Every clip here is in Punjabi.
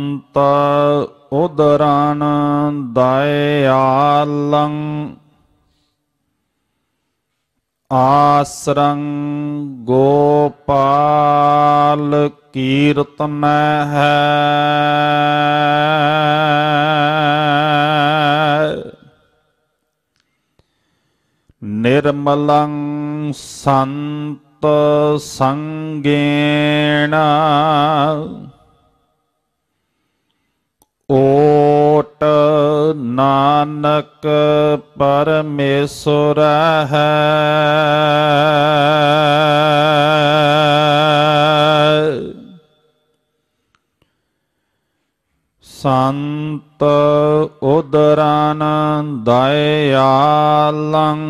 ਅੰਤ ਉਦਰਨ ਦਇਆਲੰ ਆਸਰੰ ਗੋਪਾਲ ਕੀਰਤਨ ਹੈ ਨਿਰਮਲੰ ਸੰਤ ਸੰਗੇਣਾ ඌට නානක පරමේසොරහ සන්ත උදරාණන් දයාලං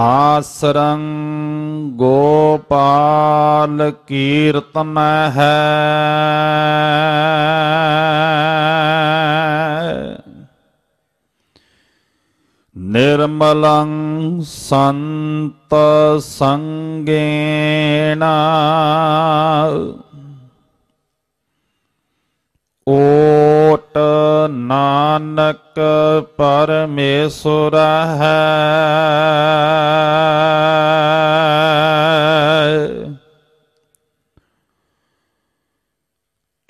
ਆਸਰੰ ਗੋਪਾਲ ਕੀਰਤਨ ਹੈ ਨਿਰਮਲੰ ਸੰਤ ਸੰਗੇਣ ਓਟ ਨਾਨਕ ਪਰਮੇਸ਼ੁਰ ਹੈ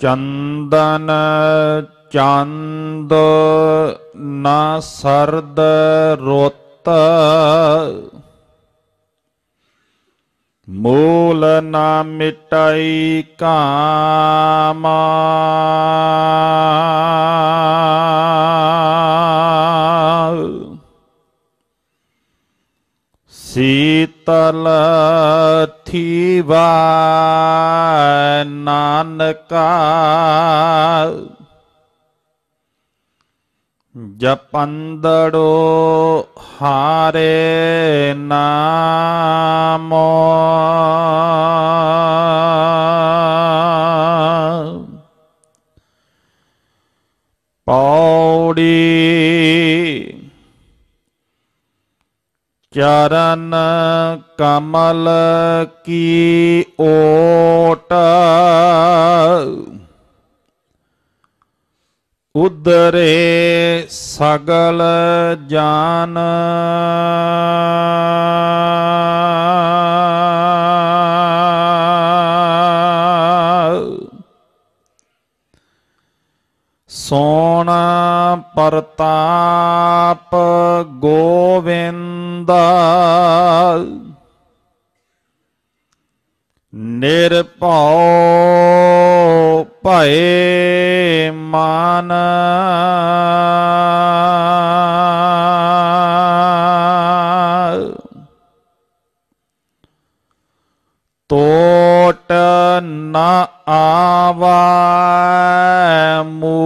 ਚੰਦਨ ਚੰਦ ਨਾ ਸਰਦ ਰੁੱਤ ਮੂਲ ਨਾ ਮਿਟਾਈ ਕਾਮਾ ਸੀਤਲ ਥੀਵਾ ਨਾਨਕਾ ਜਪੰਦੜੋ ਹਾਰੇ ਨਾਮੋ ਪੌੜੀ ਚਰਨ ਕਮਲ ਕੀ ਓਟ ਉਦਰੇ ਸਗਲ ਜਾਨ ਸੋਣਾ ਪਰਤਾਪ ਗੋਵਿੰਦ ਦਾ ਨਿਰਭਉ ਭਏ ਮਾਨ ਤੋਟ ਨਾ ਆਵਾ ਮੂ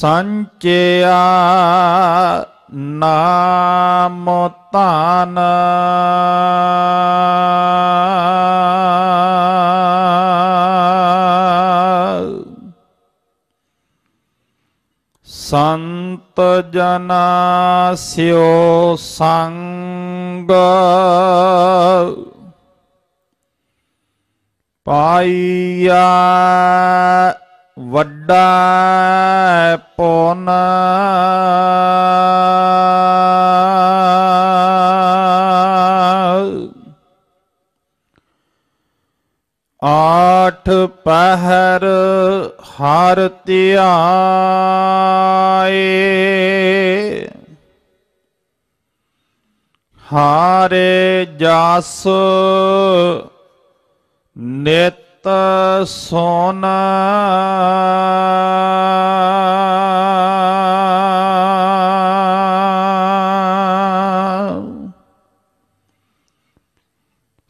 ਸੰਚਿਆ ਨਾਮ ਤਨ ਸੰਤ ਜਨ ਸਿਓ ਸੰਗ ਪਾਈਆ ਵੱਡਾ ਪੋਨ ਆਠ ਪਹਿਰ ਹਰ ਧਿਆਏ ਹਾਰੇ ਜਸ ਨਿਤ ਨਿਤ ਸੋਨਾ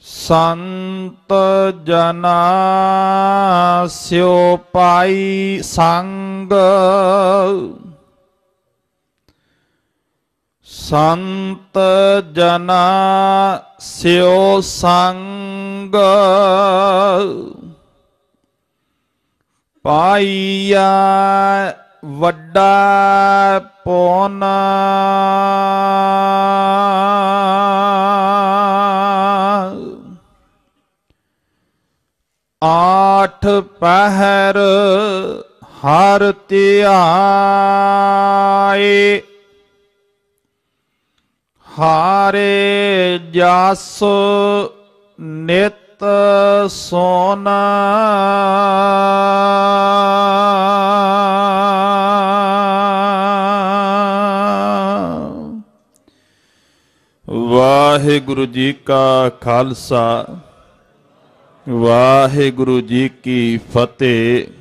ਸੰਤ ਜਨਾ ਸਿਓ ਪਾਈ ਸੰਗ ਸੰਤ ਜਨਾ ਸਿਓ ਸੰਗ ਪਾਈਆ ਵੱਡਾ ਪੋਨ ਆਠ ਪਹਿਰ ਹਰ ਧਿਆਏ ਹਾਰੇ ਜਸ ਨਿਤ ਸੋਨਾ ਵਾਹਿਗੁਰੂ ਜੀ ਕਾ ਖਾਲਸਾ ਵਾਹਿਗੁਰੂ ਜੀ ਕੀ ਫਤਿਹ